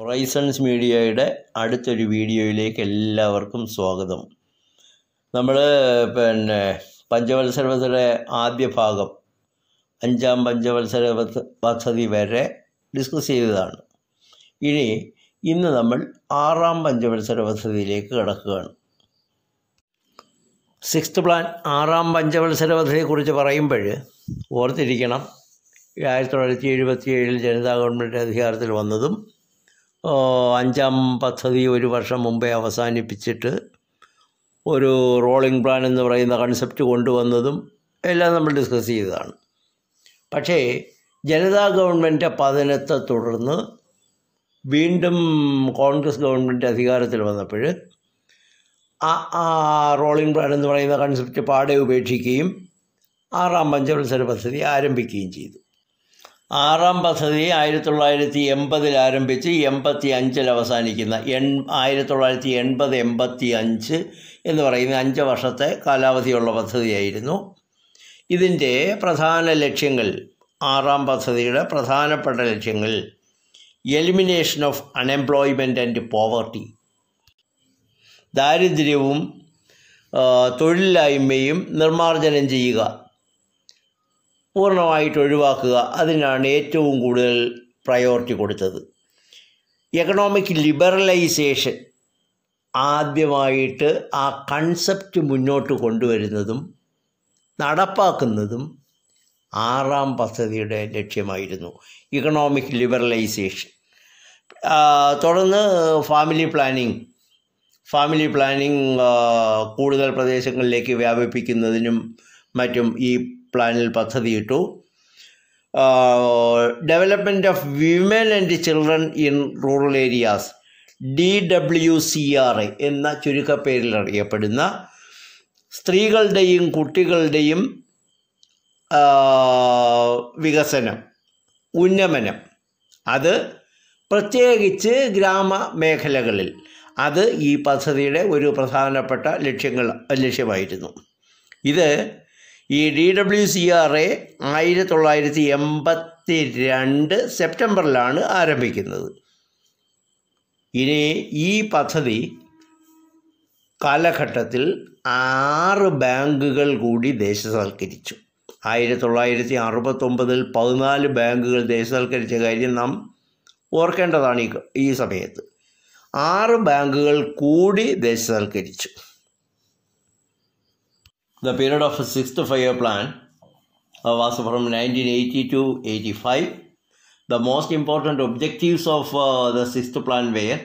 Horizons മീഡിയയുടെ അടുത്തൊരു വീഡിയോയിലേക്ക് എല്ലാവർക്കും സ്വാഗതം നമ്മൾ പിന്നെ പഞ്ചവത്സരത്തിലെ ആദ്യ ഭാഗം അഞ്ചാം പഞ്ചവത്സര പദ്ധതി വരെ ഡിസ്കസ് ചെയ്തതാണ് ഇനി ഇന്ന് നമ്മൾ ആറാം പഞ്ചവത്സര പദ്ധതിയിലേക്ക് കിടക്കുകയാണ് സിക്സ്ത് പ്ലാൻ ആറാം പഞ്ചവത്സര പദ്ധതിയെക്കുറിച്ച് പറയുമ്പോൾ ഓർത്തിരിക്കണം ആയിരത്തി തൊള്ളായിരത്തി എഴുപത്തി ഏഴിൽ ജനതാ ഗവൺമെൻറ് അധികാരത്തിൽ വന്നതും അഞ്ചാം പദ്ധതി ഒരു വർഷം മുമ്പേ അവസാനിപ്പിച്ചിട്ട് ഒരു റോളിംഗ് പ്ലാൻ എന്ന് പറയുന്ന കൺസെപ്റ്റ് കൊണ്ടുവന്നതും എല്ലാം നമ്മൾ ഡിസ്കസ് ചെയ്തതാണ് പക്ഷേ ജനതാ ഗവൺമെൻറ് പതനത്തെ തുടർന്ന് വീണ്ടും കോൺഗ്രസ് ഗവൺമെൻറ് അധികാരത്തിൽ വന്നപ്പോൾ ആ റോളിംഗ് പ്ലാൻ എന്ന് പറയുന്ന കൺസെപ്റ്റ് പാടെ ഉപേക്ഷിക്കുകയും ആറാം പഞ്ചവത്സര പദ്ധതി ആരംഭിക്കുകയും ചെയ്തു ആറാം പദ്ധതി ആയിരത്തി തൊള്ളായിരത്തി എൺപതിൽ ആരംഭിച്ച് എൺപത്തി അഞ്ചിൽ അവസാനിക്കുന്ന എൺ ആയിരത്തി തൊള്ളായിരത്തി എൺപത് എൺപത്തി അഞ്ച് എന്ന് പറയുന്ന അഞ്ച് വർഷത്തെ കാലാവധിയുള്ള പദ്ധതിയായിരുന്നു ഇതിൻ്റെ പ്രധാന ലക്ഷ്യങ്ങൾ ആറാം പദ്ധതിയുടെ പ്രധാനപ്പെട്ട ലക്ഷ്യങ്ങൾ elimination of unemployment and poverty ദാരിദ്ര്യവും തൊഴിലില്ലായ്മയും നിർമ്മാർജ്ജനം ചെയ്യുക പൂർണ്ണമായിട്ട് ഒഴിവാക്കുക അതിനാണ് ഏറ്റവും കൂടുതൽ പ്രയോറിറ്റി കൊടുത്തത് എക്കണോമിക് ലിബറലൈസേഷൻ ആദ്യമായിട്ട് ആ കൺസെപ്റ്റ് മുന്നോട്ട് കൊണ്ടുവരുന്നതും നടപ്പാക്കുന്നതും ആറാം പദ്ധതിയുടെ ലക്ഷ്യമായിരുന്നു ഇക്കണോമിക് ലിബറലൈസേഷൻ തുടർന്ന് ഫാമിലി പ്ലാനിംഗ് ഫാമിലി പ്ലാനിംഗ് കൂടുതൽ പ്രദേശങ്ങളിലേക്ക് വ്യാപിപ്പിക്കുന്നതിനും മറ്റും ഈ പ്ലാനിൽ പദ്ധതിയിട്ടു development of women and children in rural areas D W C R എന്ന ചുരുക്കപ്പേരിൽ അറിയപ്പെടുന്ന സ്ത്രീകളുടെയും കുട്ടികളുടെയും വികസനം ഉന്നമനം അത് പ്രത്യേകിച്ച് ഗ്രാമ മേഖലകളിൽ അത് ഈ പദ്ധതിയുടെ ഒരു പ്രധാനപ്പെട്ട ലക്ഷ്യങ്ങൾ ലക്ഷ്യമായിരുന്നു ഇത് ഈ D W C R A ആയിരത്തി തൊള്ളായിരത്തി എൺപത്തി രണ്ട് സെപ്റ്റംബറിലാണ് ആരംഭിക്കുന്നത് ഇനി ഈ പദ്ധതി കാലഘട്ടത്തിൽ ആറ് ബാങ്കുകൾ കൂടി ദേശസൽക്കരിച്ചു ആയിരത്തി തൊള്ളായിരത്തി അറുപത്തൊമ്പതിൽ പതിനാല് ബാങ്കുകൾ ദേശസൽക്കരിച്ച കാര്യം നാം ഓർക്കേണ്ടതാണ് ഈ ഈ സമയത്ത് ആറ് ബാങ്കുകൾ കൂടി ദേശസൽക്കരിച്ചു The period of a six to five year plan uh, was from 1980 to 85. The most important objectives of uh, the sixth plan were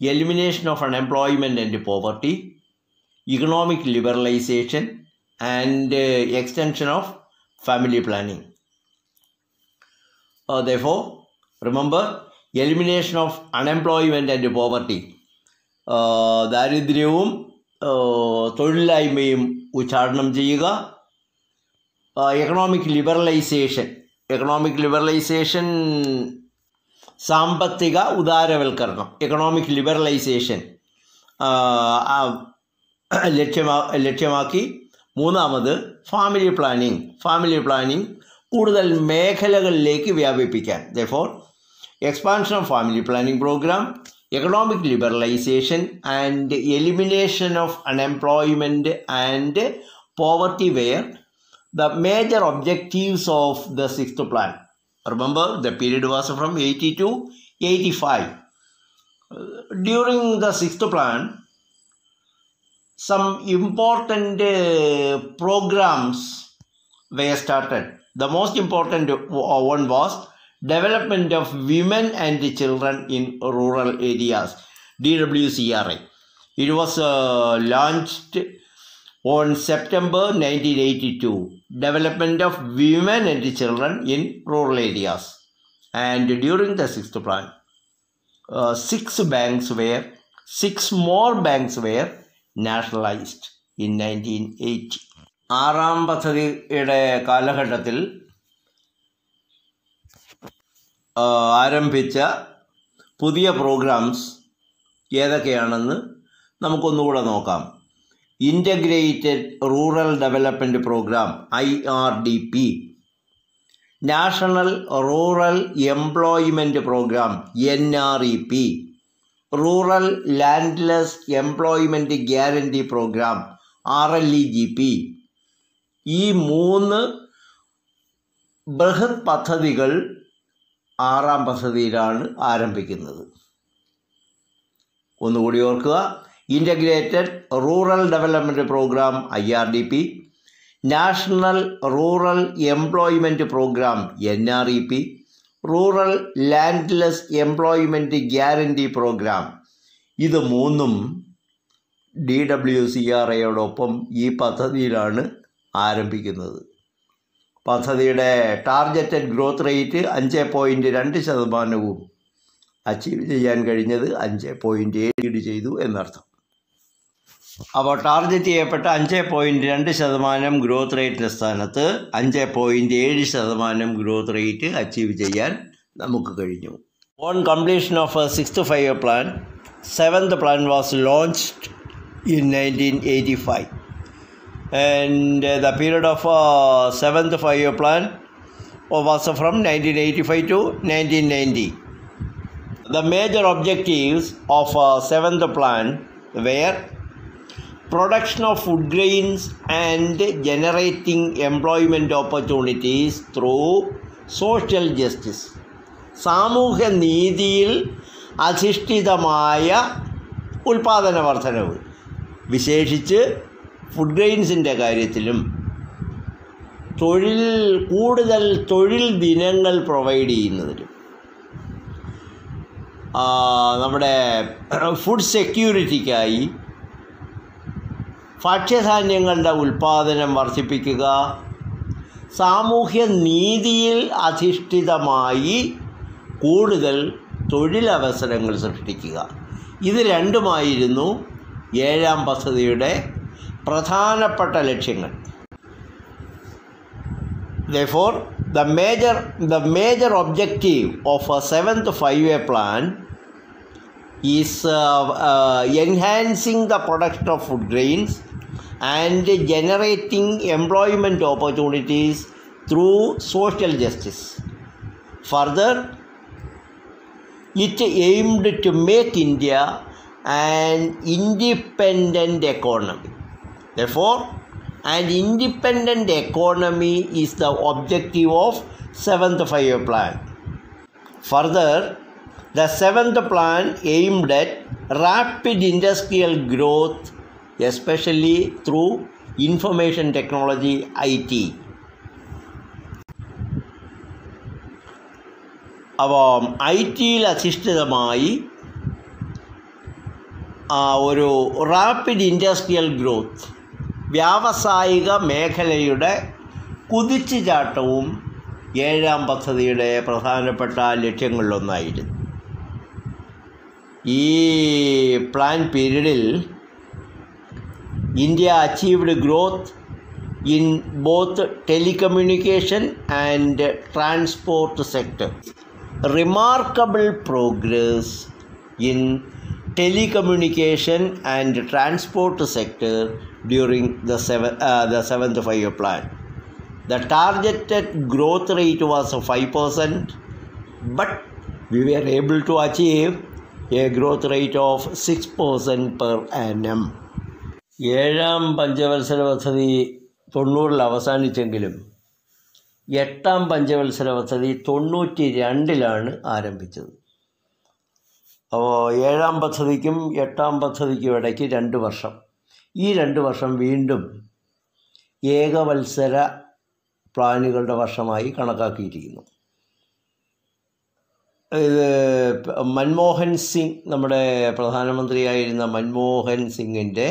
elimination of unemployment and poverty, economic liberalization, and uh, extension of family planning. Uh, therefore, remember elimination of unemployment and poverty ദാരിദ്ര്യവും uh, uh, തൊഴിലില്ലായ്മയും ഉച്ചാടനം ചെയ്യുക economic liberalisation economic liberalisation സാമ്പത്തിക ഉദാരവൽക്കരണം economic liberalisation ലക്ഷ്യമാ ലക്ഷ്യമാക്കി മൂന്നാമത് family planning family planning കൂടുതൽ മേഖലകളിലേക്ക് വ്യാപിപ്പിക്കാൻ the for expansion of family planning programme economic liberalization and elimination of unemployment and poverty were the major objectives of the sixth plan. Remember, the period was from 80 to 85. During the sixth plan, some important uh, programs were started. The most important uh, one was development of women and children in rural areas D W C R I it was launched on September nineteen eighty two development of women and children in rural areas and during the six plan six banks were six more banks were nationalised in nineteen eighty ആറാം പദ്ധതിയുടെ കാലഘട്ടത്തിൽ ആരംഭിച്ച പുതിയ programmes ഏതൊക്കെയാണെന്ന് നമുക്കൊന്നുകൂടെ നോക്കാം integrated rural development programme I R D P national rural employment programme N R E P rural landless employment guarantee programme R L E G P ഈ മൂന്ന് ബൃഹത് പദ്ധതികൾ ആറാം പദ്ധതിയിലാണ് ആരംഭിക്കുന്നത് ഒന്നുകൂടി ഓർക്കുക integrated rural development programme I R D P national rural employment programme N R E P rural landless employment guarantee programme ഇത് മൂന്നും ഡി ഡബ്ല്യു സി ആർ എയോടൊപ്പം ഈ പദ്ധതിയിലാണ് ആരംഭിക്കുന്നത് പദ്ധതിയുടെ ടാർഗറ്റഡ് ഗ്രോത്ത് റേറ്റ് അഞ്ച് പോയിൻറ്റ് രണ്ട് ശതമാനവും അച്ചീവ് ചെയ്യാൻ കഴിഞ്ഞത് അഞ്ച് പോയിൻറ്റ് ഏഴ് ചെയ്തു എന്നർത്ഥം അപ്പോൾ ടാർഗറ്റ് ചെയ്യപ്പെട്ട അഞ്ച് പോയിൻറ്റ് രണ്ട് ശതമാനം ഗ്രോത്ത് റേറ്റിൻ്റെ സ്ഥാനത്ത് അഞ്ച് പോയിൻ്റ് ഏഴ് ശതമാനം ഗ്രോത്ത് റേറ്റ് അച്ചീവ് ചെയ്യാൻ നമുക്ക് കഴിഞ്ഞു on completion of six sixth five plan seventh plan was launched in nineteen eighty five and the period of uh, seventh five-year plan was from 1985 to 1990. The major objectives of uh, seventh plan were production of food grains and generating employment opportunities through social justice സാമൂഹ്യ നീതിയിൽ അധിഷ്ഠിതമായ ഉൽപാദന വർധനവ് വിശേഷിച്ച് food ഗ്രെയിൻസിൻ്റെ കാര്യത്തിലും തൊഴിൽ കൂടുതൽ തൊഴിൽ ദിനങ്ങൾ പ്രൊവൈഡ് ചെയ്യുന്നതിലും നമ്മുടെ ഫുഡ് സെക്യൂരിറ്റിക്കായി ഭക്ഷ്യധാന്യങ്ങളുടെ ഉൽപ്പാദനം വർദ്ധിപ്പിക്കുക സാമൂഹ്യ നീതിയിൽ അധിഷ്ഠിതമായി കൂടുതൽ തൊഴിലവസരങ്ങൾ സൃഷ്ടിക്കുക ഇത് രണ്ടുമായിരുന്നു ഏഴാം പദ്ധതിയുടെ പ്രധാനപ്പെട്ട ലക്ഷ്യങ്ങൾ ദോർ the major the major objective of A seventh five A plan is enhancing the production of food grains and generating employment opportunities through social justice further it aimed to make India an independent economy. Therefore, an independent economy is the objective of seventh five-year plan. Further, the seventh plan aimed at rapid industrial growth, especially through information technology IT. അപ്പം I ടിയിൽ അധിഷ്ഠിതമായി ഒരു rapid industrial growth വ്യാവസായിക മേഖലയുടെ കുതിച്ചുചാട്ടവും ഏഴാം പദ്ധതിയുടെ പ്രധാനപ്പെട്ട ലക്ഷ്യങ്ങളിലൊന്നായിരുന്നു ഈ പ്ലാൻ പീരീഡിൽ India achieved growth in both telecommunication and transport sector remarkable progress in telecommunication and transport sector during the, seven, uh, the seventh five-year plan. The targeted growth rate was 5%, but we were able to achieve a growth rate of 6% per annum. ഏഴാം പഞ്ചവത്സര പദ്ധതി തൊണ്ണൂറിൽ അവസാനിച്ചെങ്കിലും എട്ടാം പഞ്ചവത്സര പദ്ധതി തൊണ്ണൂറ്റി രണ്ടിലാണ് ആരംഭിച്ചത് അപ്പോൾ ഏഴാം പദ്ധതിക്കും എട്ടാം പദ്ധതിക്കും ഇടയ്ക്ക് രണ്ട് വർഷം ഈ രണ്ട് വർഷം വീണ്ടും ഏകവത്സര പ്ലാനുകളുടെ വർഷമായി കണക്കാക്കിയിരിക്കുന്നു ഇത് മൻമോഹൻ സിംഗ് നമ്മുടെ പ്രധാനമന്ത്രിയായിരുന്ന മൻമോഹൻ സിംഗിൻ്റെ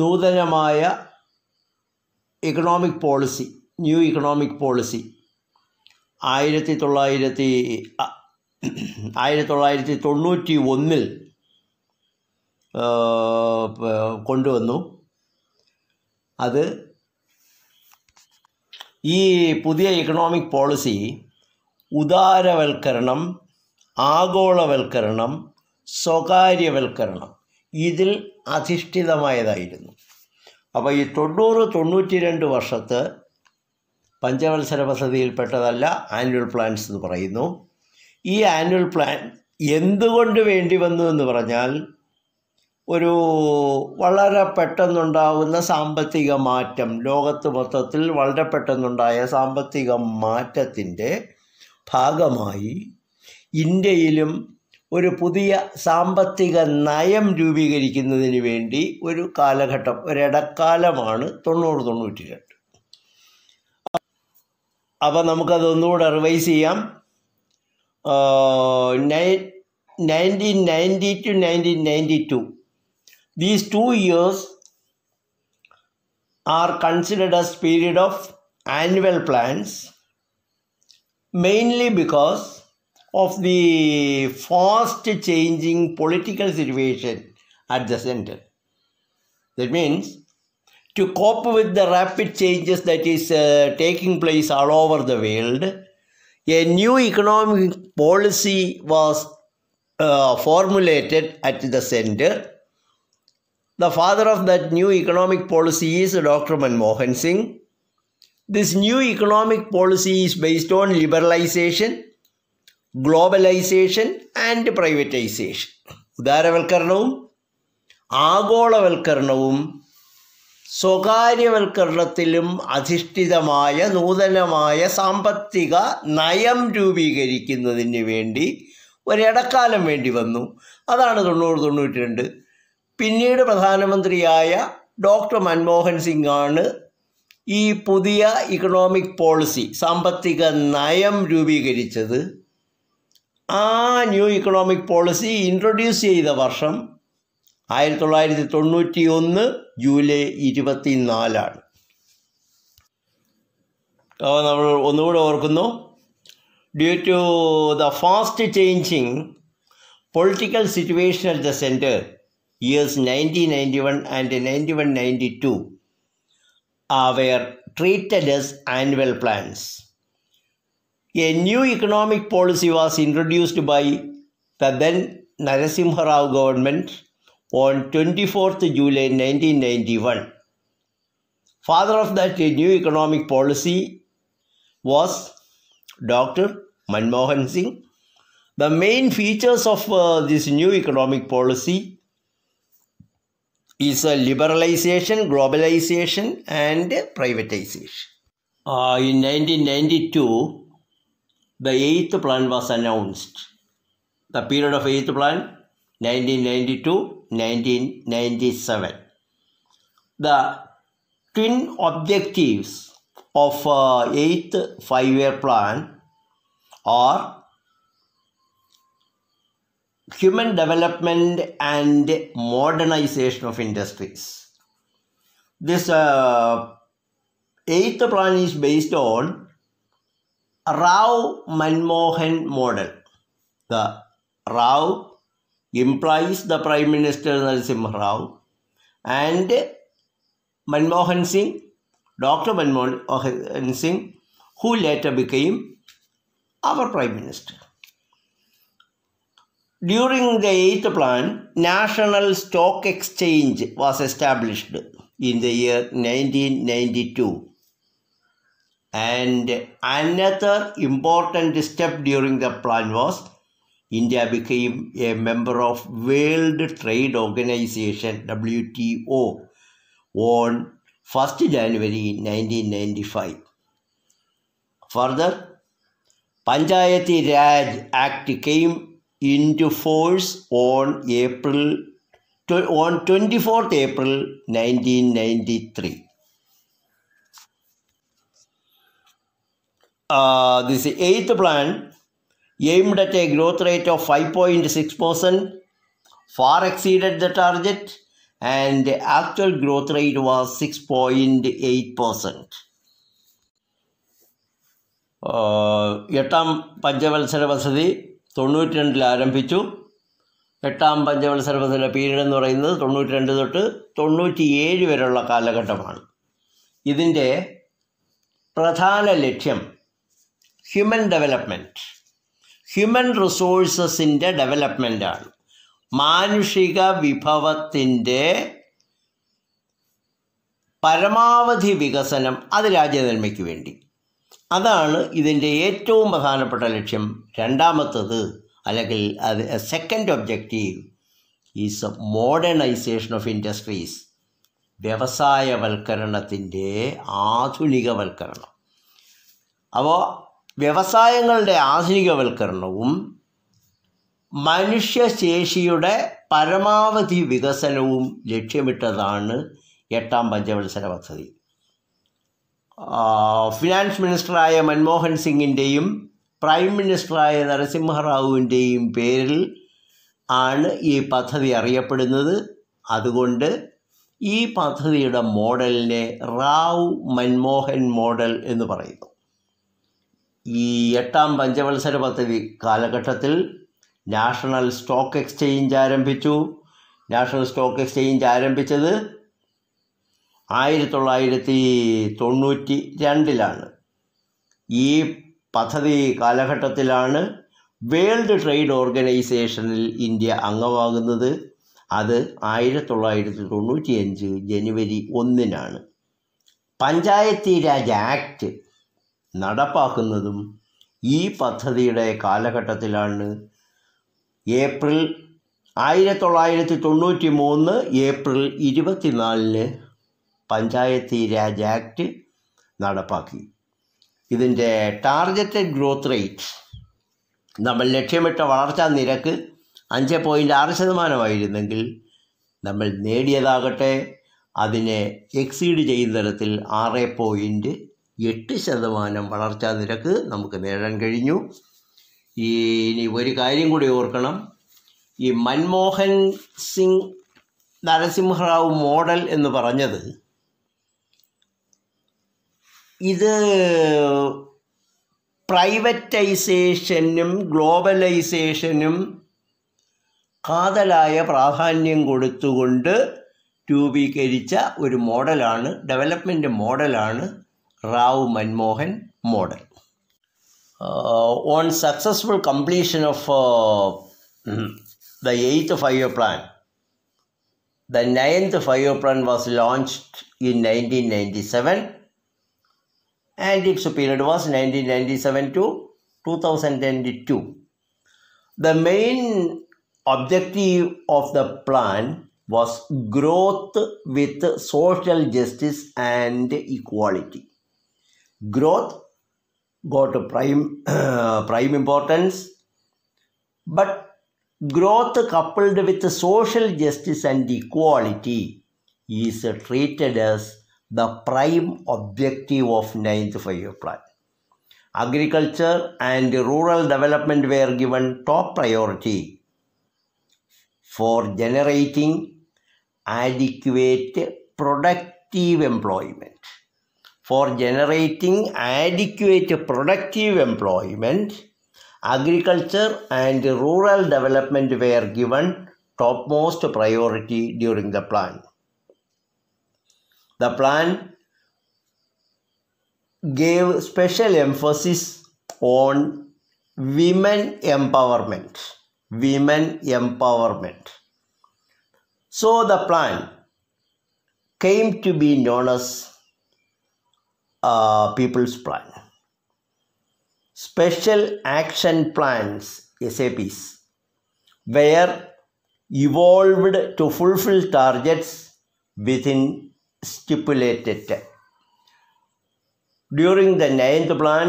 നൂതനമായ economic policy new economic policy ആയിരത്തി തൊള്ളായിരത്തി ആയിരത്തി തൊള്ളായിരത്തി തൊണ്ണൂറ്റി ഒന്നിൽ കൊണ്ടുവന്നു അത് ഈ പുതിയ ഇക്കണോമിക് പോളിസി ഉദാരവൽക്കരണം ആഗോളവൽക്കരണം സ്വകാര്യവൽക്കരണം ഇതിൽ അധിഷ്ഠിതമായതായിരുന്നു അപ്പോൾ ഈ തൊണ്ണൂറ് തൊണ്ണൂറ്റി രണ്ട് വർഷത്ത് പഞ്ചവത്സര പദ്ധതിയിൽപ്പെട്ടതല്ല ആനുവൽ പ്ലാൻസ് എന്ന് പറയുന്നു ഈ ആനുവൽ പ്ലാൻ എന്തുകൊണ്ട് വേണ്ടി വന്നു എന്ന് പറഞ്ഞാൽ ഒരു വളരെ പെട്ടെന്നുണ്ടാകുന്ന സാമ്പത്തിക മാറ്റം ലോകത്ത് മൊത്തത്തിൽ വളരെ പെട്ടെന്നുണ്ടായ സാമ്പത്തിക മാറ്റത്തിൻ്റെ ഭാഗമായി ഇന്ത്യയിലും ഒരു പുതിയ സാമ്പത്തിക നയം രൂപീകരിക്കുന്നതിന് വേണ്ടി ഒരു കാലഘട്ടം ഒരിടക്കാലമാണ് തൊണ്ണൂറ് തൊണ്ണൂറ്റി രണ്ട് അപ്പം നമുക്കതൊന്നുകൂടെ റിവൈസ് ചെയ്യാം nine nineteen ninety two nineteen ninety two These two years are considered as period of annual plans mainly because of the fast changing political situation at the center. That means to cope with the rapid changes that is uh, taking place all over the world, a new economic policy was uh, formulated at the center The father of that new economic policy is Dr. Manmohan Singh. This new economic policy is based on liberalization, globalization, and privatization. ഉദാരവൽക്കരണവും ആഗോളവൽക്കരണവും സ്വകാര്യവൽക്കരണത്തിലും അധിഷ്ഠിതമായ നൂതനമായ സാമ്പത്തിക നയം രൂപീകരിക്കുന്നതിന് വേണ്ടി ഒരിടക്കാലം വേണ്ടി വന്നു അതാണ് തൊണ്ണൂറ് തൊണ്ണൂറ്റി രണ്ട് പിന്നീട് പ്രധാനമന്ത്രിയായ ഡോക്ടർ മൻമോഹൻ സിംഗ് ആണ് ഈ പുതിയ ഇക്കണോമിക് പോളിസി സാമ്പത്തിക നയം രൂപീകരിച്ചത് ആ ന്യൂ ഇക്കണോമിക് പോളിസി ഇൻട്രൊഡ്യൂസ് ചെയ്ത വർഷം ആയിരത്തി തൊള്ളായിരത്തി തൊണ്ണൂറ്റി ഒന്ന് ജൂലൈ ഇരുപത്തി നാലാണ് നമ്മൾ ഒന്നുകൂടെ ഓർക്കുന്നു due to the fast changing political situation at the centre years 1991 and nineteen ninety two were treated as annual plans. A new economic policy was introduced by the then Narasimha Rao government on 24th July 1991. Father of that new economic policy was Dr. Manmohan Singh. The main features of uh, this new economic policy is a liberalization, globalization, and privatization. Uh, in 1992, the eighth plan was announced. The period of eighth plan, 1992-1997. The twin objectives of uh, eighth five-year plan are human development and modernization of industries. This uh, eighth plan is based on Rao Manmohan model. The Rao implies the Prime Minister Narasimha Rao and Manmohan Singh, Dr. Manmohan Singh, who later became our Prime Minister. During the eighth plan, National Stock Exchange was established in the year 1992. And another important step during the plan was India became a member of World Trade Organization WTO on 1st January 1995. Further, Panchayati Raj Act came into force on April on 24th April 1993. Uh, this is eighth plan aimed at a growth rate of 5.6%, far exceeded the target, and the actual growth rate was 6.8%. Uh, എട്ടാം പഞ്ചവത്സര vasadi. തൊണ്ണൂറ്റി രണ്ടിൽ ആരംഭിച്ചു എട്ടാം പഞ്ചവത്സരത്തിൻ്റെ period എന്ന് പറയുന്നത് തൊണ്ണൂറ്റി രണ്ട് തൊട്ട് തൊണ്ണൂറ്റി ഏഴ് വരെയുള്ള കാലഘട്ടമാണ് ഇതിൻ്റെ പ്രധാന ലക്ഷ്യം ഹ്യൂമൻ ഡെവലപ്മെൻറ്റ് ഹ്യൂമൻ റിസോഴ്സസിൻ്റെ ഡെവലപ്മെൻറ്റാണ് മാനുഷിക വിഭവത്തിൻ്റെ പരമാവധി വികസനം അത് രാജ്യനന്മയ്ക്ക് വേണ്ടി അതാണ് ഇതിൻ്റെ ഏറ്റവും പ്രധാനപ്പെട്ട ലക്ഷ്യം രണ്ടാമത്തത് അല്ലെങ്കിൽ അത് second objective is modernisation of industries വ്യവസായവൽക്കരണത്തിൻ്റെ ആധുനികവൽക്കരണം അപ്പോൾ വ്യവസായങ്ങളുടെ ആധുനികവൽക്കരണവും മനുഷ്യശേഷിയുടെ പരമാവധി വികസനവും ലക്ഷ്യമിട്ടതാണ് എട്ടാം പഞ്ചവത്സര പദ്ധതി ഫിനാൻസ് മിനിസ്റ്ററായ മൻമോഹൻ സിംഗിൻ്റെയും പ്രൈം മിനിസ്റ്ററായ നരസിംഹറാവുവിൻ്റെയും പേരിൽ ആണ് ഈ പദ്ധതി അറിയപ്പെടുന്നത് അതുകൊണ്ട് ഈ പദ്ധതിയുടെ മോഡലിനെ റാവു മൻമോഹൻ മോഡൽ എന്ന് പറയുന്നു ഈ എട്ടാം പഞ്ചവത്സര പദ്ധതി കാലഘട്ടത്തിൽ നാഷണൽ സ്റ്റോക്ക് എക്സ്ചേഞ്ച് ആരംഭിച്ചു നാഷണൽ സ്റ്റോക്ക് എക്സ്ചേഞ്ച് ആരംഭിച്ചത് ആയിരത്തി തൊള്ളായിരത്തി തൊണ്ണൂറ്റി രണ്ടിലാണ് ഈ പദ്ധതി കാലഘട്ടത്തിലാണ് വേൾഡ് ട്രേഡ് ഓർഗനൈസേഷനിൽ ഇന്ത്യ അംഗമാകുന്നത് അത് ആയിരത്തി തൊള്ളായിരത്തി തൊണ്ണൂറ്റി അഞ്ച് ജനുവരി ഒന്നിനാണ് പഞ്ചായത്തി രാജ് ആക്ട് നടപ്പാക്കുന്നതും ഈ പദ്ധതിയുടെ കാലഘട്ടത്തിലാണ് ഏപ്രിൽ ആയിരത്തി തൊള്ളായിരത്തി തൊണ്ണൂറ്റി മൂന്ന് ഏപ്രിൽ ഇരുപത്തിനാലിന് പഞ്ചായത്തി രാജ് ആക്ട് നടപ്പാക്കി ഇതിൻ്റെ ടാർഗറ്റഡ് ഗ്രോത്ത് റേറ്റ് നമ്മൾ ലക്ഷ്യമിട്ട വളർച്ചാ നിരക്ക് അഞ്ച് പോയിൻ്റ് ആറ് ശതമാനമായിരുന്നെങ്കിൽ നമ്മൾ നേടിയതാകട്ടെ അതിനെ എക്സീഡ് ചെയ്യുന്ന തരത്തിൽ ആറ് പോയിൻ്റ് എട്ട് ശതമാനം വളർച്ചാ നിരക്ക് നമുക്ക് നേടാൻ കഴിഞ്ഞു ഇനി ഒരു കാര്യം കൂടി ഓർക്കണം ഈ മൻമോഹൻ സിംഗ് നരസിംഹറാവു മോഡൽ എന്ന് പറഞ്ഞത് ഇത് പ്രൈവറ്റൈസേഷനും ഗ്ലോബലൈസേഷനും കാതലായ പ്രാധാന്യം കൊടുത്തുകൊണ്ട് രൂപീകരിച്ച ഒരു മോഡലാണ് ഡെവലപ്മെൻ്റ് മോഡലാണ് Rao Manmohan model on successful completion of the eighth five plan the ninth five plan was launched in nineteen ninety seven and its period was 1997 to 2022. The main objective of the plan was growth with social justice and equality. Growth got prime, prime importance, but growth coupled with social justice and equality is treated as the prime objective of ninth five-year plan. Agriculture and rural development were given top priority for generating adequate productive employment. For generating adequate productive employment, agriculture and rural development were given topmost priority during the plan. The plan gave special emphasis on women empowerment. Women empowerment. So the plan came to be known as uh, People's Plan. Special Action Plans, SAPs, were evolved to fulfill targets within stipulated During the ninth plan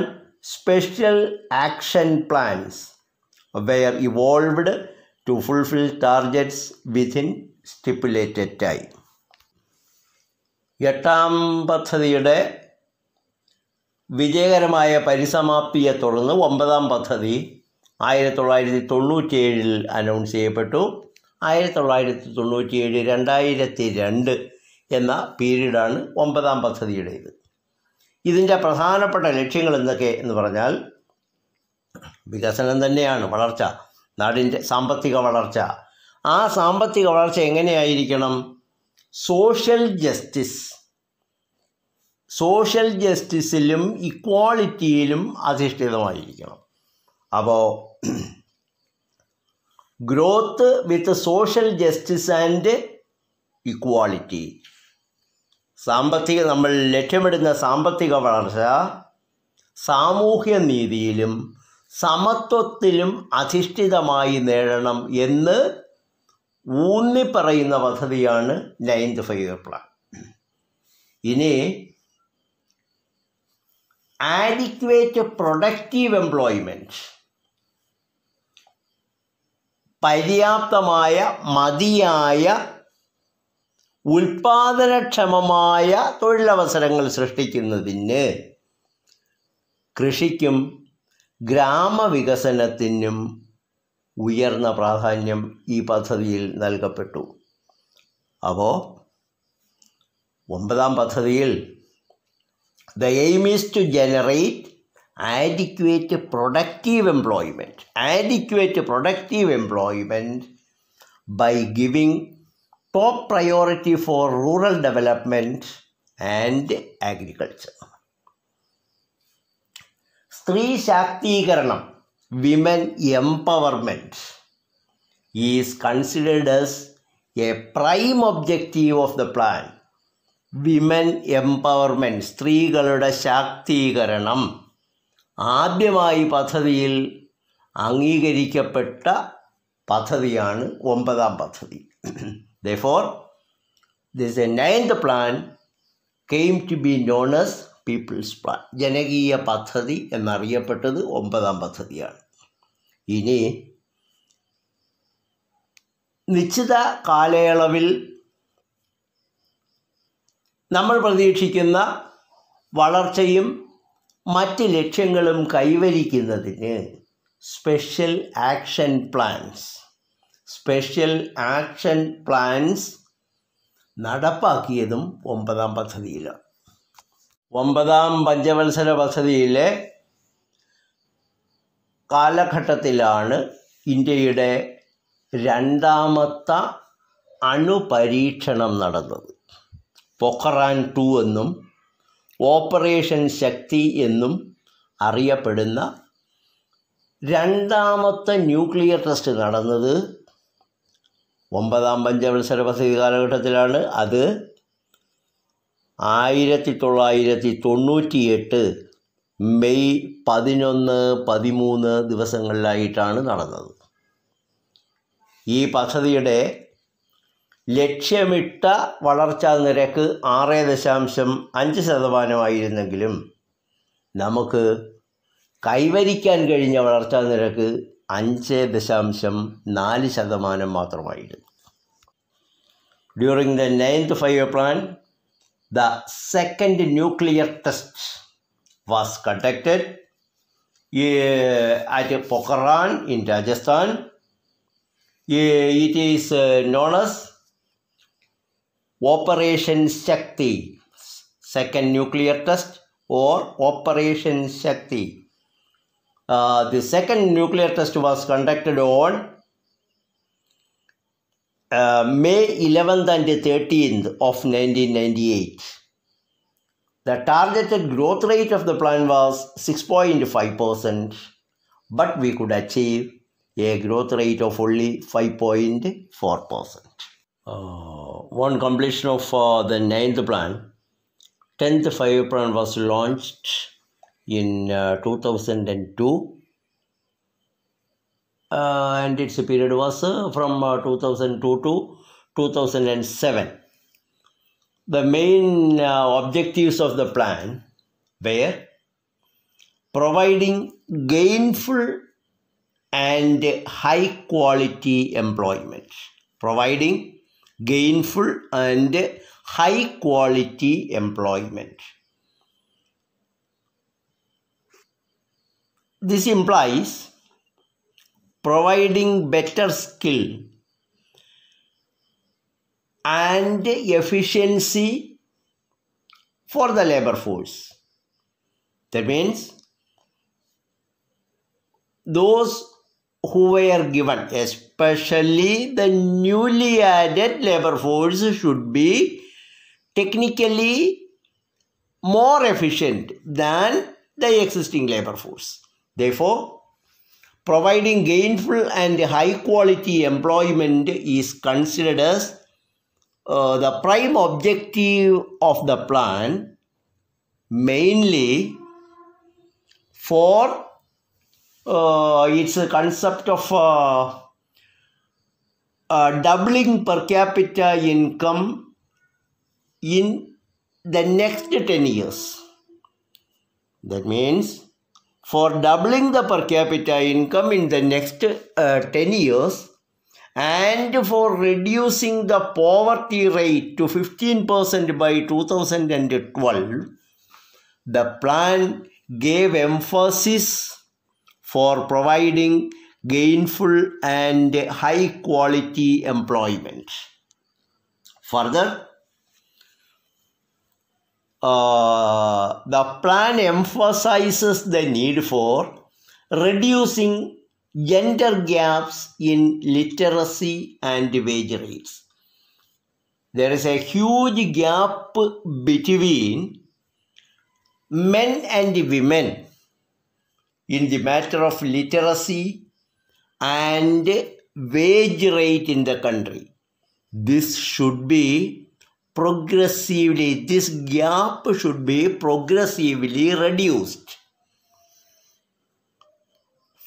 special action plans were evolved to fulfil targets within stipulated time. എട്ടാം പദ്ധതിയുടെ വിജയകരമായ പരിസമാപ്തിയെ തുടർന്ന് ഒമ്പതാം പദ്ധതി ആയിരത്തി തൊള്ളായിരത്തി തൊണ്ണൂറ്റിയേഴിൽ announce ചെയ്യപ്പെട്ടു ആയിരത്തി തൊള്ളായിരത്തി തൊണ്ണൂറ്റിയേഴ് രണ്ടായിരത്തി രണ്ട് എന്ന പീരീഡാണ് ഒമ്പതാം പദ്ധതിയുടേത് ഇതിൻ്റെ പ്രധാനപ്പെട്ട ലക്ഷ്യങ്ങൾ എന്തൊക്കെ എന്ന് പറഞ്ഞാൽ വികസനം തന്നെയാണ് വളർച്ച നാടിൻ്റെ സാമ്പത്തിക വളർച്ച ആ സാമ്പത്തിക വളർച്ച എങ്ങനെയായിരിക്കണം സോഷ്യൽ ജസ്റ്റിസ് സോഷ്യൽ ജസ്റ്റിസിലും ഇക്വാളിറ്റിയിലും അധിഷ്ഠിതമായിരിക്കണം അപ്പോൾ growth with social justice and equality സാമ്പത്തിക നമ്മൾ ലക്ഷ്യമിടുന്ന സാമ്പത്തിക വളർച്ച സാമൂഹ്യ നീതിയിലും സമത്വത്തിലും അധിഷ്ഠിതമായി നേടണം എന്ന് ഊന്നിപ്പറയുന്ന പറയുന്ന പദ്ധതിയാണ് നയൻത് ഫൈവ് പ്ലാൻ ഇനി ആഡിക്വേറ്റ് പ്രൊഡക്റ്റീവ് എംപ്ലോയ്മെൻറ്റ് പര്യാപ്തമായ മതിയായ ഉൽപാദനക്ഷമമായ തൊഴിലവസരങ്ങൾ സൃഷ്ടിക്കുന്നതിന് കൃഷിക്കും ഗ്രാമവികസനത്തിനും ഉയർന്ന പ്രാധാന്യം ഈ പദ്ധതിയിൽ നൽകപ്പെട്ടു അപ്പോൾ ഒമ്പതാം പദ്ധതിയിൽ the aim is to generate adequate productive employment adequate productive employment by giving top priority for rural development and agriculture. സ്ത്രീ ശാക്തീകരണം women empowerment is considered as a prime objective of the plan women empowerment സ്ത്രീകളുടെ ശാക്തീകരണം ആദ്യമായി പദ്ധതിയിൽ അംഗീകരിക്കപ്പെട്ട പദ്ധതിയാണ് ഒമ്പതാം പദ്ധതി Therefore, this ninth plan came to be known as people's plan ജനകീയ പദ്ധതി എന്നറിയപ്പെട്ടത് ഒമ്പതാം പദ്ധതിയാണ് ഇനി നിശ്ചിത കാലയളവിൽ നമ്മൾ പ്രതീക്ഷിക്കുന്ന വളർച്ചയും മറ്റ് ലക്ഷ്യങ്ങളും കൈവരിക്കുന്നതിന് special action plans special action plans നടപ്പാക്കിയതും ഒമ്പതാം പദ്ധതിയിലാണ് ഒമ്പതാം പഞ്ചവത്സര പദ്ധതിയിലെ കാലഘട്ടത്തിലാണ് ഇന്ത്യയുടെ രണ്ടാമത്തെ അണുപരീക്ഷണം നടന്നത് പൊക്കറാൻ ടു എന്നും ഓപ്പറേഷൻ ശക്തി എന്നും അറിയപ്പെടുന്ന രണ്ടാമത്തെ ന്യൂക്ലിയർ ടെസ്റ്റ് നടന്നത് ഒമ്പതാം പഞ്ചവത്സര പദ്ധതി കാലഘട്ടത്തിലാണ് അത് ആയിരത്തി തൊള്ളായിരത്തി തൊണ്ണൂറ്റി എട്ട് മെയ് പതിനൊന്ന് പതിമൂന്ന് ദിവസങ്ങളിലായിട്ടാണ് നടന്നത് ഈ പദ്ധതിയുടെ ലക്ഷ്യമിട്ട വളർച്ചാ നിരക്ക് ആറ് ദശാംശം അഞ്ച് ശതമാനമായിരുന്നെങ്കിലും നമുക്ക് കൈവരിക്കാൻ കഴിഞ്ഞ വളർച്ചാ നിരക്ക് അഞ്ച് ദശാംശം നാല് ശതമാനം മാത്രമായിരുന്നു during the ninth five year plan the second nuclear test was conducted at Pokhran in Rajasthan it is known as operation Shakti second nuclear test or operation Shakti uh, the second nuclear test was conducted on uh, May 11th and the 13th of 1998. The targeted growth rate of the plant was 6.5%, but we could achieve a growth rate of only 5.4%. Uh, one completion of uh, the ninth plan, 10th five plan was launched in uh, 2002 uh, and its period was uh, from 2002 to 2007 the main uh, objectives of the plan were providing gainful and high quality employment providing gainful and high quality employment This implies providing better skill and efficiency for the labor force. That means those who were given, especially the newly added labor force, should be technically more efficient than the existing labor force. Therefore, providing gainful and high quality employment is considered as uh, the prime objective of the plan mainly for uh, its concept of uh, uh, doubling per capita income in the next 10 years. That means for doubling the per capita income in the next uh, 10 years and for reducing the poverty rate to 15% by 2012, the plan gave emphasis for providing gainful and high quality employment. Further, uh, the plan emphasizes the need for reducing gender gaps in literacy and wage rates. There is a huge gap between men and women in the matter of literacy and wage rate in the country. This should be progressively, this gap should be progressively reduced.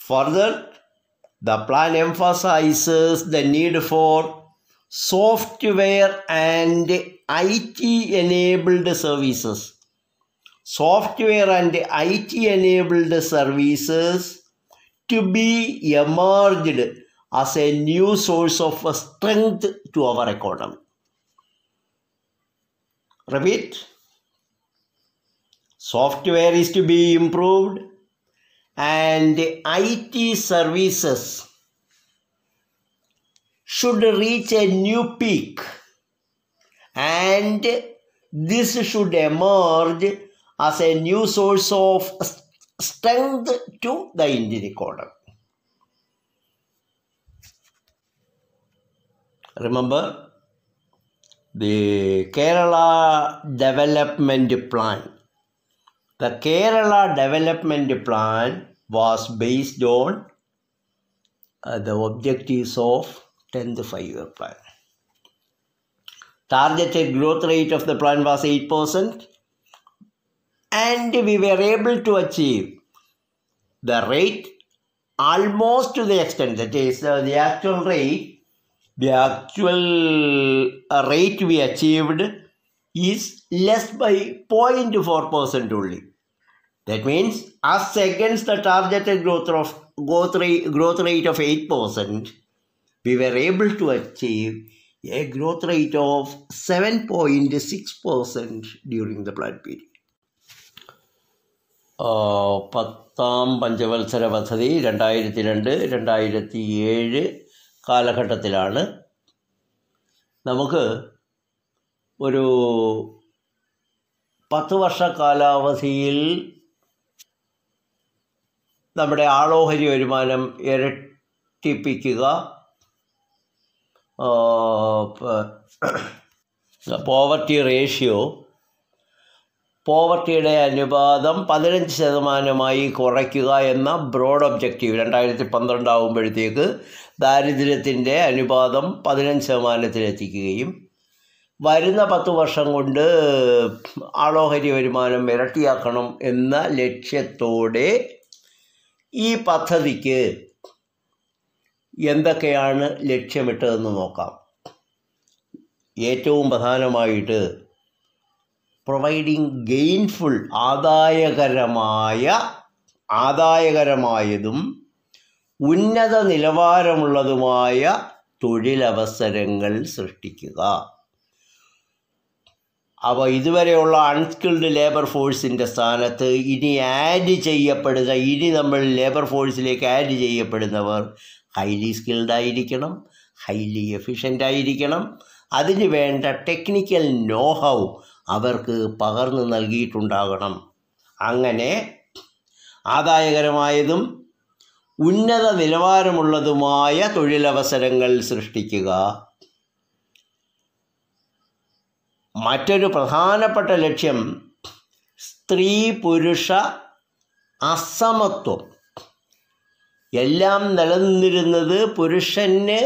Further, the plan emphasizes the need for software and IT enabled services. Software and IT enabled services to be emerged as a new source of strength to our economy. Repeat. Software is to be improved and IT services should reach a new peak and this should emerge as a new source of strength to the Indian economy. Remember, the Kerala Development Plan. The Kerala Development Plan was based on uh, the objectives of 10th five-year plan. Targeted growth rate of the plan was 8% and we were able to achieve the rate almost to the extent that is uh, the actual rate the actual rate we achieved is less by 0.4% only. That means as against the targeted growth, of, growth, rate, growth rate of 8%, we were able to achieve a growth rate of 7.6% during the plan period. പത്താം പഞ്ചവത്സര പദ്ധതി രണ്ടായിരത്തി രണ്ട് രണ്ടായിരത്തി ഏഴ് കാലഘട്ടത്തിലാണ് നമുക്ക് ഒരു പത്ത് വർഷ കാലാവധിയിൽ നമ്മുടെ ആളോഹരി വരുമാനം ഇരട്ടിപ്പിക്കുക പോവർട്ടി റേഷ്യോ പോവർട്ടിയുടെ അനുപാതം പതിനഞ്ച് ശതമാനമായി കുറയ്ക്കുക എന്ന ബ്രോഡ് ഒബ്ജക്റ്റീവ് രണ്ടായിരത്തി പന്ത്രണ്ട് ആകുമ്പോഴത്തേക്ക് ദാരിദ്ര്യത്തിൻ്റെ അനുപാതം പതിനഞ്ച് ശതമാനത്തിലെത്തിക്കുകയും വരുന്ന പത്ത് വർഷം കൊണ്ട് ആളോഹരി വരുമാനം ഇരട്ടിയാക്കണം എന്ന ലക്ഷ്യത്തോടെ ഈ പദ്ധതിക്ക് എന്തൊക്കെയാണ് ലക്ഷ്യമിട്ടതെന്ന് നോക്കാം ഏറ്റവും പ്രധാനമായിട്ട് പ്രൊവൈഡിങ് ഗെയിൻഫുൾ ആദായകരമായ ആദായകരമായതും ഉന്നത നിലവാരമുള്ളതുമായ തൊഴിലവസരങ്ങൾ സൃഷ്ടിക്കുക അപ്പോൾ ഇതുവരെയുള്ള അൺസ്കിൽഡ് ലേബർ ഫോഴ്സിൻ്റെ സ്ഥാനത്ത് ഇനി ആഡ് ചെയ്യപ്പെടുന്ന ഇനി നമ്മൾ ലേബർ ഫോഴ്സിലേക്ക് ആഡ് ചെയ്യപ്പെടുന്നവർ ഹൈലി സ്കിൽഡ് ആയിരിക്കണം ഹൈലി എഫിഷ്യൻ്റ് ആയിരിക്കണം അതിന് വേണ്ട ടെക്നിക്കൽ നോഹൗ അവർക്ക് പകർന്നു നൽകിയിട്ടുണ്ടാകണം അങ്ങനെ ആദായകരമായതും ഉന്നത നിലവാരമുള്ളതുമായ തൊഴിലവസരങ്ങൾ സൃഷ്ടിക്കുക മറ്റൊരു പ്രധാനപ്പെട്ട ലക്ഷ്യം സ്ത്രീ പുരുഷ അസമത്വം എല്ലാം നിലനിന്നിരുന്നത് പുരുഷന്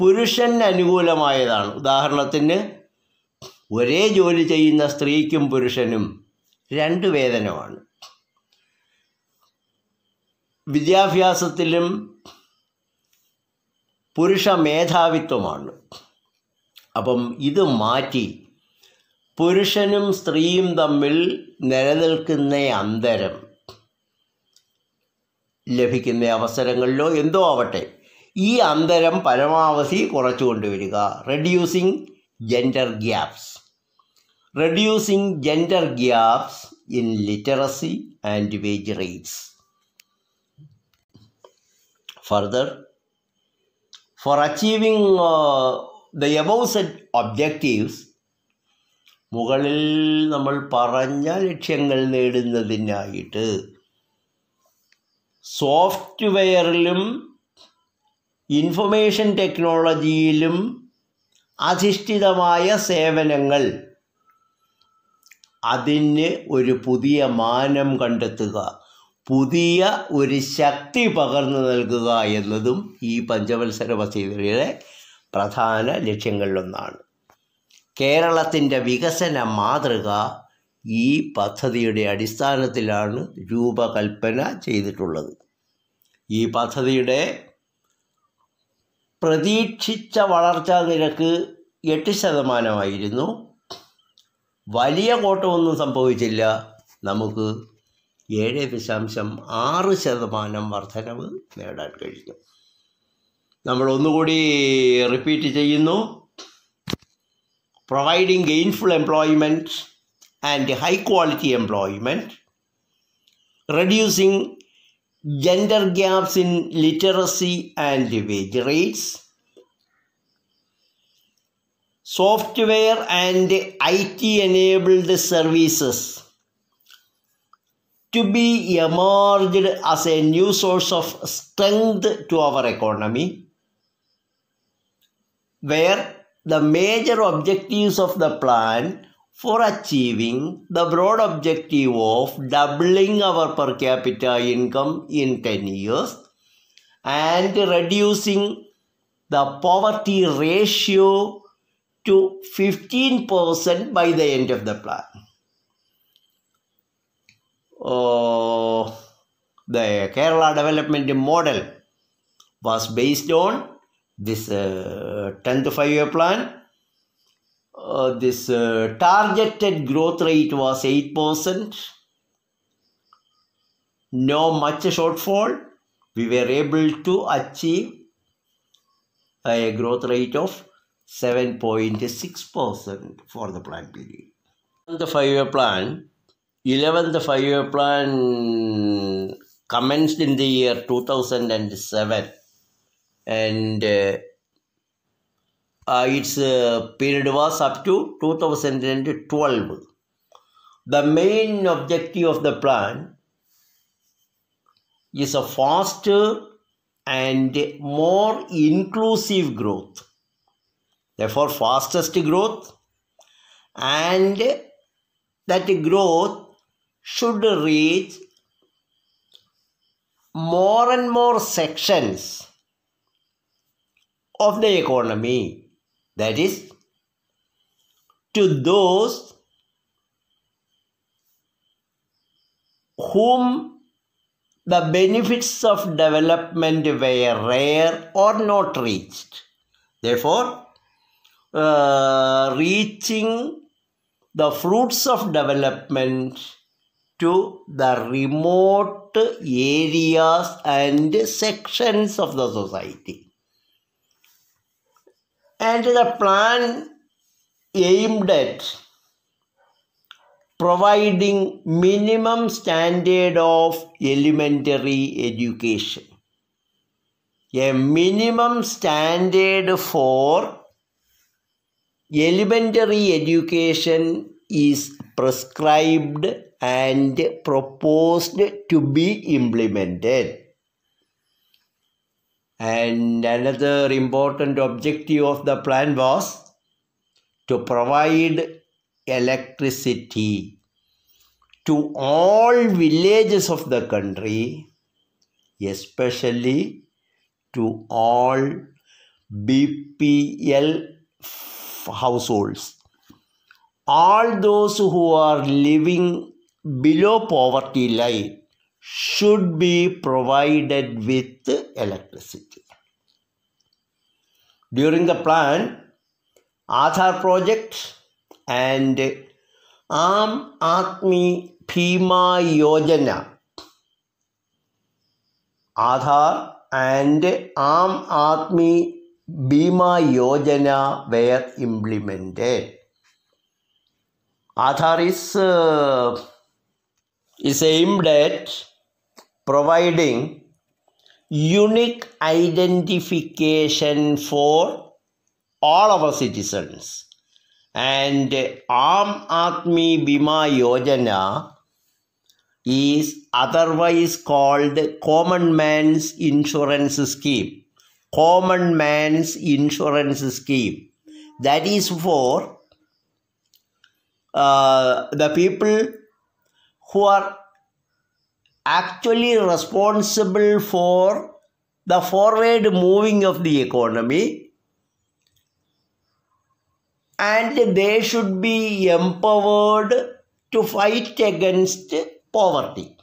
പുരുഷന് അനുകൂലമായതാണ് ഉദാഹരണത്തിന് ഒരേ ജോലി ചെയ്യുന്ന സ്ത്രീക്കും പുരുഷനും രണ്ട് വേതനമാണ് വിദ്യാഭ്യാസത്തിലും പുരുഷ മേധാവിത്വമാണ് അപ്പം ഇത് മാറ്റി പുരുഷനും സ്ത്രീയും തമ്മിൽ നിലനിൽക്കുന്ന അന്തരം ലഭിക്കുന്ന അവസരങ്ങളിലോ എന്തോ ആവട്ടെ ഈ അന്തരം പരമാവധി കുറച്ചു കൊണ്ടുവരിക reducing gender gaps reducing gender gaps in literacy and wage rates further for achieving the the set objectives മുകളിൽ നമ്മൾ പറഞ്ഞ ലക്ഷ്യങ്ങൾ നേടുന്നതിനായിട്ട് സോഫ്റ്റ്വെയറിലും ഇൻഫർമേഷൻ ടെക്നോളജിയിലും അധിഷ്ഠിതമായ സേവനങ്ങൾ അതിന് ഒരു പുതിയ മാനം കണ്ടെത്തുക പുതിയ ഒരു ശക്തി പകർന്നു നൽകുക എന്നതും ഈ പഞ്ചവത്സര പദ്ധതിയുടെ പ്രധാന ലക്ഷ്യങ്ങളിലൊന്നാണ് കേരളത്തിൻ്റെ വികസന മാതൃക ഈ പദ്ധതിയുടെ അടിസ്ഥാനത്തിലാണ് രൂപകൽപ്പന ചെയ്തിട്ടുള്ളത് ഈ പദ്ധതിയുടെ പ്രതീക്ഷിച്ച വളർച്ചാ നിരക്ക് എട്ട് ശതമാനമായിരുന്നു വലിയ കോട്ടമൊന്നും സംഭവിച്ചില്ല നമുക്ക് ഏഴ് ദശാംശം ആറ് ശതമാനം വർധനവ് നേടാൻ കഴിഞ്ഞു നമ്മൾ ഒന്നുകൂടി റിപ്പീറ്റ് ചെയ്യുന്നു providing gainful employment and high quality employment reducing gender gaps in literacy and wage rates software and IT enabled services to be emerged as a new source of strength to our economy where the major objectives of the plan for achieving the broad objective of doubling our per capita income in 10 years and reducing the poverty ratio to 15% by the end of the plan. Oh, the Kerala development model was based on this uh, 10th five-year plan. Uh, this uh, targeted growth rate was 8%. No much shortfall. We were able to achieve a growth rate of 7.6% for the plan period. The five-year plan, 11th five-year plan commenced in the year 2007 and uh, uh, its uh, period was up to 2012. The main objective of the plan is a faster and more inclusive growth Therefore, fastest growth and that growth should reach more and more sections of the economy. That is, to those whom the benefits of development were rare or not reached. Therefore, uh, reaching the fruits of development to the remote areas and sections of the society. And the plan aimed at providing minimum standard of elementary education. A minimum standard for elementary education is prescribed and proposed to be implemented. And another important objective of the plan was to provide electricity to all villages of the country, especially to all BPL households. All those who are living below poverty line should be provided with electricity. During the plan, Aadhaar project and Aam Aatmi Pima Yojana, Aadhaar and Aam Aatmi Bima Yojana was implemented. Aadhar is, aimed at providing unique identification for all our citizens. And Aam Atmi Bima Yojana is otherwise called Common Man's Insurance Scheme common man's insurance scheme. That is for uh, the people who are actually responsible for the forward moving of the economy and they should be empowered to fight against poverty.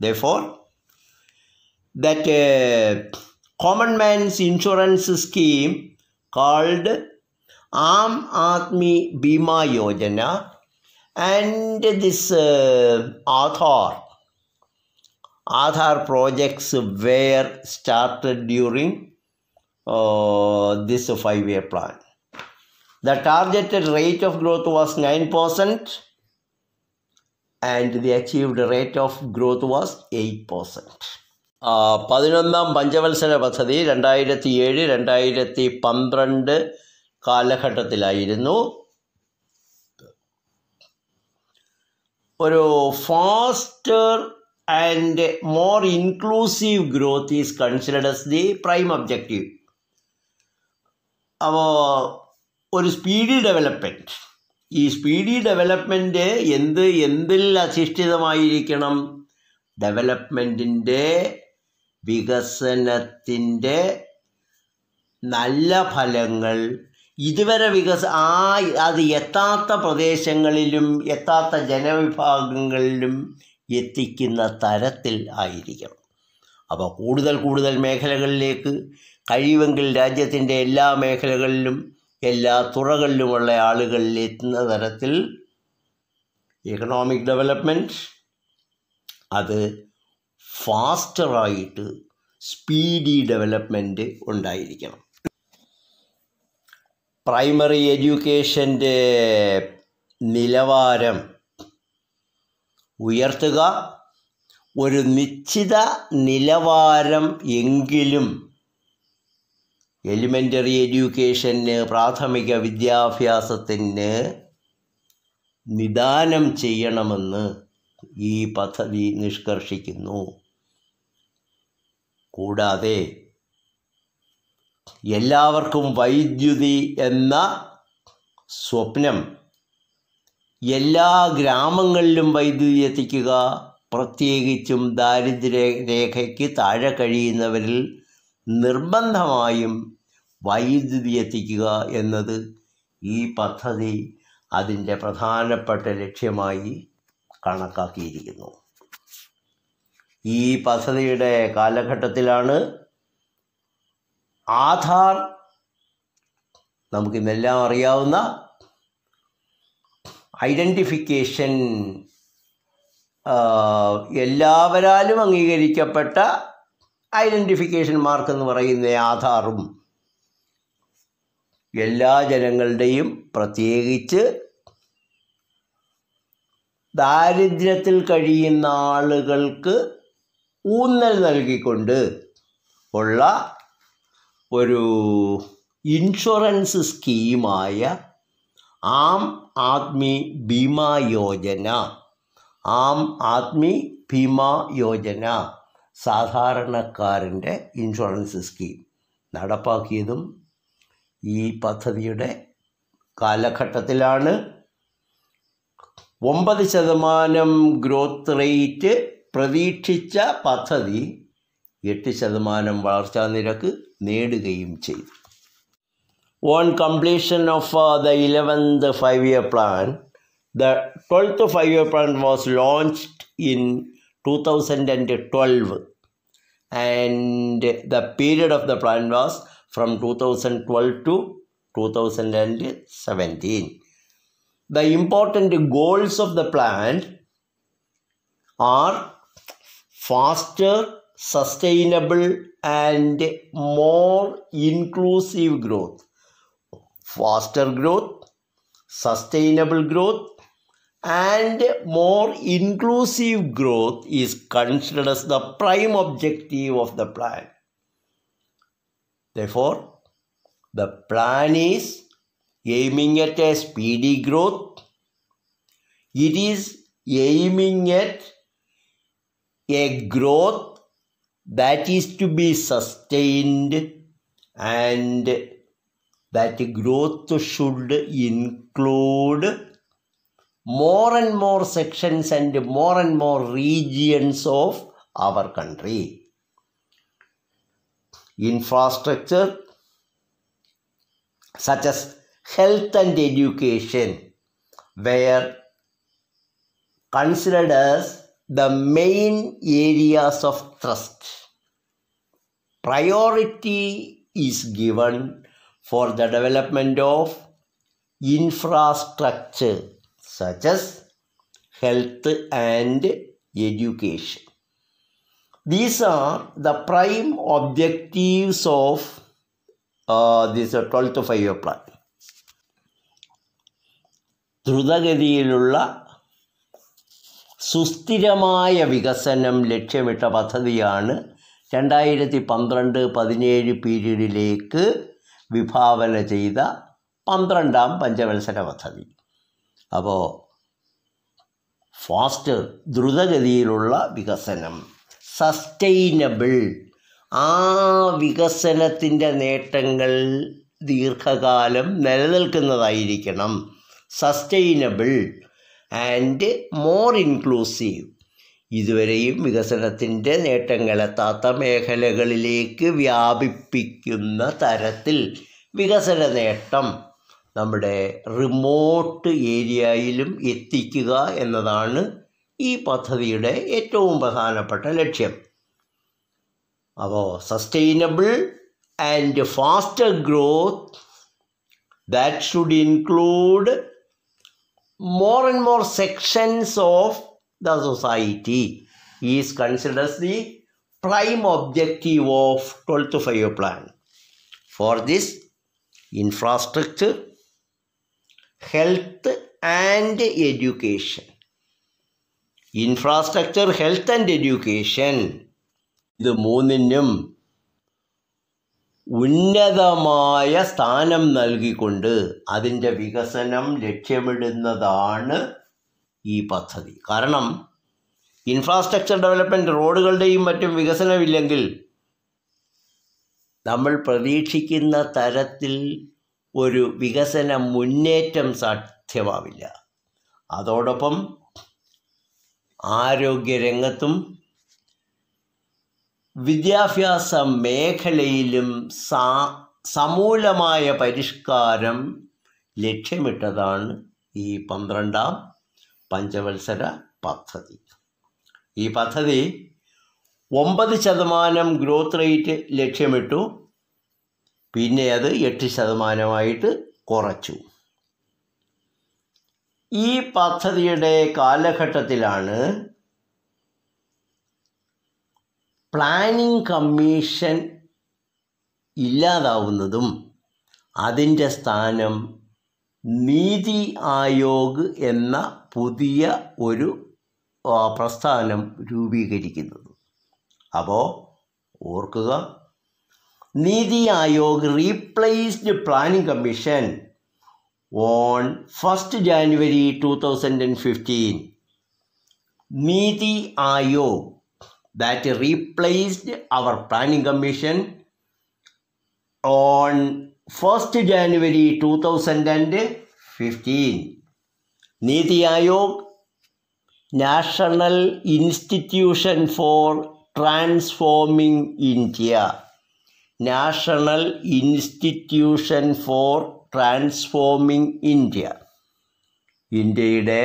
Therefore, that uh, common man's insurance scheme called Aam Aadmi Bima Yojana and this uh, author Aadhaar projects were started during uh, this five-year plan. The targeted rate of growth was 9% and the achieved rate of growth was 8%. പതിനൊന്നാം പഞ്ചവത്സര പദ്ധതി രണ്ടായിരത്തി ഏഴ് രണ്ടായിരത്തി പന്ത്രണ്ട് കാലഘട്ടത്തിലായിരുന്നു ഒരു faster and more inclusive growth is considers the prime objective അപ്പോൾ ഒരു സ്പീഡി ഡെവലപ്മെൻറ്റ് ഈ സ്പീഡി ഡെവലപ്മെൻറ്റ് എന്ത് എന്തിൽ അധിഷ്ഠിതമായിരിക്കണം ഡെവലപ്മെൻറ്റിൻ്റെ വികസനത്തിൻ്റെ നല്ല ഫലങ്ങൾ ഇതുവരെ വികസ ആ അത് എത്താത്ത പ്രദേശങ്ങളിലും എത്താത്ത ജനവിഭാഗങ്ങളിലും എത്തിക്കുന്ന തരത്തിൽ ആയിരിക്കണം അപ്പോൾ കൂടുതൽ കൂടുതൽ മേഖലകളിലേക്ക് കഴിയുമെങ്കിൽ രാജ്യത്തിൻ്റെ എല്ലാ മേഖലകളിലും എല്ലാ തുറകളിലുമുള്ള ആളുകളിൽ എത്തുന്ന തരത്തിൽ ഇക്കണോമിക് ഡെവലപ്മെൻറ്റ് അത് ഫാസ്റ്ററായിട്ട് സ്പീഡി ഡെവലപ്മെൻറ്റ് ഉണ്ടായിരിക്കണം പ്രൈമറി എഡ്യൂക്കേഷൻ്റെ നിലവാരം ഉയർത്തുക ഒരു നിശ്ചിത നിലവാരം എങ്കിലും എലിമെൻ്ററി എഡ്യൂക്കേഷന് പ്രാഥമിക വിദ്യാഭ്യാസത്തിന് നിദാനം ചെയ്യണമെന്ന് ഈ പദ്ധതി നിഷ്കർഷിക്കുന്നു കൂടാതെ എല്ലാവർക്കും വൈദ്യുതി എന്ന സ്വപ്നം എല്ലാ ഗ്രാമങ്ങളിലും വൈദ്യുതി എത്തിക്കുക പ്രത്യേകിച്ചും ദാരിദ്ര്യ രേഖയ്ക്ക് താഴെ കഴിയുന്നവരിൽ നിർബന്ധമായും വൈദ്യുതി എത്തിക്കുക എന്നത് ഈ പദ്ധതി അതിൻ്റെ പ്രധാനപ്പെട്ട ലക്ഷ്യമായി കണക്കാക്കിയിരിക്കുന്നു ഈ പദ്ധതിയുടെ കാലഘട്ടത്തിലാണ് ആധാർ നമുക്കിന്നെല്ലാം അറിയാവുന്ന ഐഡൻറ്റിഫിക്കേഷൻ എല്ലാവരാലും അംഗീകരിക്കപ്പെട്ട ഐഡൻറ്റിഫിക്കേഷൻ മാർക്ക് എന്ന് പറയുന്ന ആധാറും എല്ലാ ജനങ്ങളുടെയും പ്രത്യേകിച്ച് ദാരിദ്ര്യത്തിൽ കഴിയുന്ന ആളുകൾക്ക് ഊന്നൽ നൽകിക്കൊണ്ട് ഉള്ള ഒരു ഇൻഷുറൻസ് സ്കീമായ ആം ആദ്മി ഭീമാ യോജന ആം ആദ്മി ഭീമാ യോജന സാധാരണക്കാരൻ്റെ ഇൻഷുറൻസ് സ്കീം നടപ്പാക്കിയതും ഈ പദ്ധതിയുടെ കാലഘട്ടത്തിലാണ് ഒമ്പത് ശതമാനം ഗ്രോത്ത് റേറ്റ് പ്രതീക്ഷിച്ച പദ്ധതി എട്ട് ശതമാനം വളർച്ചാ നിരക്ക് നേടുകയും ചെയ്തു on completion of the eleventh five year plan the twelfth five year plan was launched in two thousand and twelve and the period of the plan was from two thousand twelve to two thousand and seventeen the important goals of the plan are faster, sustainable and more inclusive growth. Faster growth, sustainable growth and more inclusive growth is considered as the prime objective of the plan. Therefore, the plan is aiming at a speedy growth. It is aiming at a growth that is to be sustained and that growth should include more and more sections and more and more regions of our country. Infrastructure such as health and education were considered as the main areas of thrust. Priority is given for the development of infrastructure such as health and education. These are the prime objectives of uh, this to five-year plan. ദ്രുതഗതിയിലുള്ള സുസ്ഥിരമായ വികസനം ലക്ഷ്യമിട്ട പദ്ധതിയാണ് രണ്ടായിരത്തി പന്ത്രണ്ട് പതിനേഴ് പീരീഡിലേക്ക് വിഭാവന ചെയ്ത പന്ത്രണ്ടാം പഞ്ചവത്സര പദ്ധതി അപ്പോൾ ഫാസ്റ്റ് ദ്രുതഗതിയിലുള്ള വികസനം സസ്റ്റൈനബിൾ ആ വികസനത്തിൻ്റെ നേട്ടങ്ങൾ ദീർഘകാലം നിലനിൽക്കുന്നതായിരിക്കണം സസ്റ്റൈനബിൾ ആൻഡ് മോർ ഇൻക്ലൂസീവ് ഇതുവരെയും വികസനത്തിൻ്റെ നേട്ടങ്ങളെത്താത്ത മേഖലകളിലേക്ക് വ്യാപിപ്പിക്കുന്ന തരത്തിൽ വികസന നേട്ടം നമ്മുടെ റിമോട്ട് ഏരിയയിലും എത്തിക്കുക എന്നതാണ് ഈ പദ്ധതിയുടെ ഏറ്റവും പ്രധാനപ്പെട്ട ലക്ഷ്യം അപ്പോൾ sustainable and faster growth that should include more and more sections of the society is considered as the prime objective of 12th 5 plan. For this, infrastructure, health and education. Infrastructure, health, and education—the മൂന്നിനും ഉന്നതമായ സ്ഥാനം നൽകിക്കൊണ്ട് അതിൻ്റെ വികസനം ലക്ഷ്യമിടുന്നതാണ് ഈ പദ്ധതി കാരണം infrastructure development റോഡുകളുടെയും മറ്റും വികസനമില്ലെങ്കിൽ നമ്മൾ പ്രതീക്ഷിക്കുന്ന തരത്തിൽ ഒരു വികസന മുന്നേറ്റം സാധ്യമാവില്ല അതോടൊപ്പം ആരോഗ്യരംഗത്തും വിദ്യാഭ്യാസ മേഖലയിലും സമൂലമായ പരിഷ്കാരം ലക്ഷ്യമിട്ടതാണ് ഈ പന്ത്രണ്ടാം പഞ്ചവത്സര പദ്ധതി ഈ പദ്ധതി ഒമ്പത് ശതമാനം ഗ്രോത്ത് റേറ്റ് ലക്ഷ്യമിട്ടു പിന്നെ അത് എട്ട് ശതമാനമായിട്ട് കുറച്ചു ഈ പദ്ധതിയുടെ കാലഘട്ടത്തിലാണ് പ്ലാനിംഗ് കമ്മീഷൻ ഇല്ലാതാവുന്നതും അതിൻ്റെ സ്ഥാനം നീതി ആയോഗ് എന്ന പുതിയ ഒരു പ്രസ്ഥാനം രൂപീകരിക്കുന്നത് അപ്പോൾ ഓർക്കുക Niti Aayog replaced planning commission on first January two thousand and fifteen Niti Aayog that replaced our planning commission on 1st January 2015. Niti Aayog, National Institution for Transforming India. National Institution for Transforming India. ഇന്ത്യയുടെ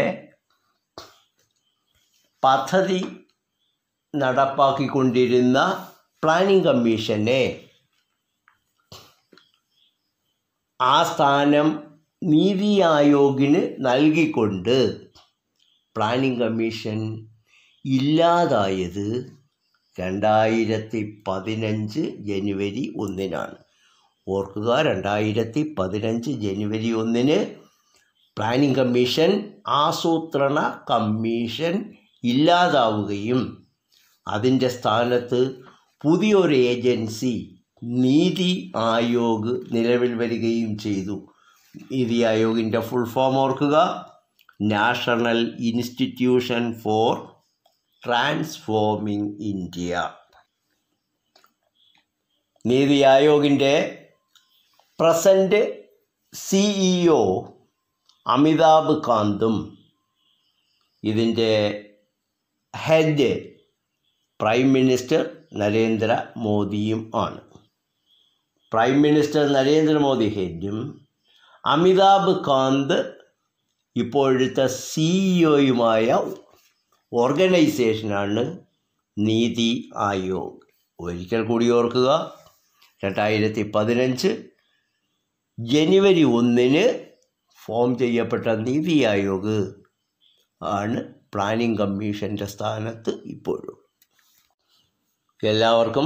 pathadi. നടപ്പാക്കിക്കൊണ്ടിരുന്ന planning കമ്മീഷനെ ആ സ്ഥാനം നീതി ആയോഗിന് നൽകിക്കൊണ്ട് planning commission ഇല്ലാതായത് രണ്ടായിരത്തി പതിനഞ്ച് ജനുവരി ഒന്നിനാണ് ഓർക്കുക രണ്ടായിരത്തി പതിനഞ്ച് ജനുവരി ഒന്നിന് പ്ലാനിംഗ് കമ്മീഷൻ ആസൂത്രണ കമ്മീഷൻ ഇല്ലാതാവുകയും അതിൻ്റെ സ്ഥാനത്ത് പുതിയൊരു ഏജൻസി നീതി ആയോഗ് നിലവിൽ വരികയും ചെയ്തു നീതി ആയോഗിൻ്റെ ഫുൾ ഫോം ഓർക്കുക national institution for transforming India നീതി ആയോഗിൻ്റെ പ്രസൻറ്റ് സിഇഒ e അമിതാഭ് കാന്തും ഇതിൻ്റെ ഹെഡ് പ്രൈം മിനിസ്റ്റർ നരേന്ദ്ര മോദിയും ആണ് പ്രൈം മിനിസ്റ്റർ നരേന്ദ്രമോദി ഹെഡും അമിതാഭ് കാന്ത് ഇപ്പോഴത്തെ സിഇഒയുമായ ഓർഗനൈസേഷനാണ് നീതി ആയോഗ് ഒരിക്കൽ കൂടി ഓർക്കുക രണ്ടായിരത്തി പതിനഞ്ച് ജനുവരി ഒന്നിന് ഫോം ചെയ്യപ്പെട്ട നീതി ആയോഗ് ആണ് പ്ലാനിംഗ് കമ്മീഷൻ്റെ സ്ഥാനത്ത് ഇപ്പോഴും എല്ലാവർക്കും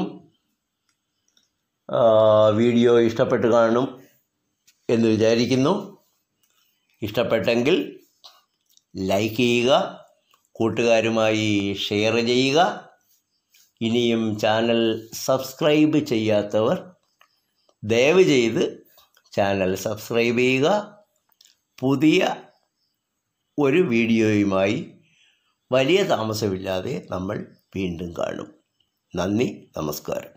വീഡിയോ ഇഷ്ടപ്പെട്ട് കാണും എന്ന് വിചാരിക്കുന്നു ഇഷ്ടപ്പെട്ടെങ്കിൽ ലൈക്ക് ചെയ്യുക കൂട്ടുകാരുമായി ഷെയർ ചെയ്യുക ഇനിയും ചാനൽ സബ്സ്ക്രൈബ് ചെയ്യാത്തവർ ദയവ് ചെയ്ത് ചാനൽ സബ്സ്ക്രൈബ് ചെയ്യുക പുതിയ ഒരു വീഡിയോയുമായി വലിയ താമസമില്ലാതെ നമ്മൾ വീണ്ടും കാണും നന്ദി നമസ്കാരം